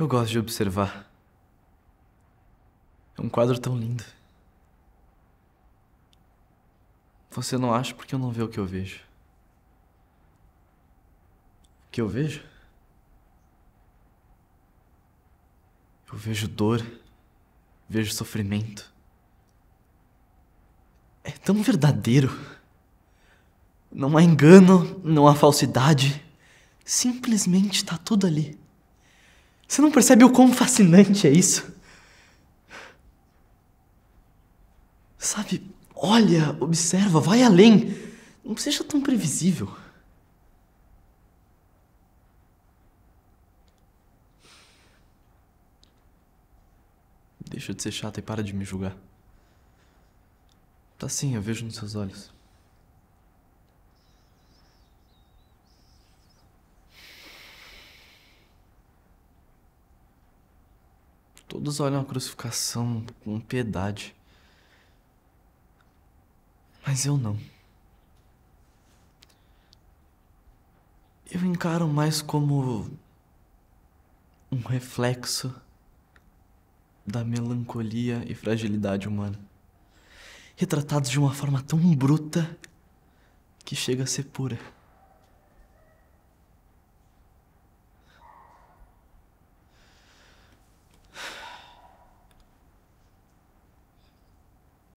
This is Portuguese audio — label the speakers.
Speaker 1: Eu gosto de observar. É um quadro tão lindo. Você não acha porque eu não vejo o que eu vejo? O que eu vejo? Eu vejo dor, vejo sofrimento. É tão verdadeiro. Não há engano, não há falsidade.
Speaker 2: Simplesmente está tudo ali. Você não percebe o quão fascinante é isso?
Speaker 3: Sabe, olha, observa, vai além. Não seja tão previsível.
Speaker 1: Deixa de ser chata e para de me julgar. Tá sim, eu vejo nos seus olhos. Todos olham a crucificação com piedade. Mas eu não. Eu encaro mais como um reflexo da melancolia e fragilidade humana, retratados de uma forma tão bruta que chega a ser pura.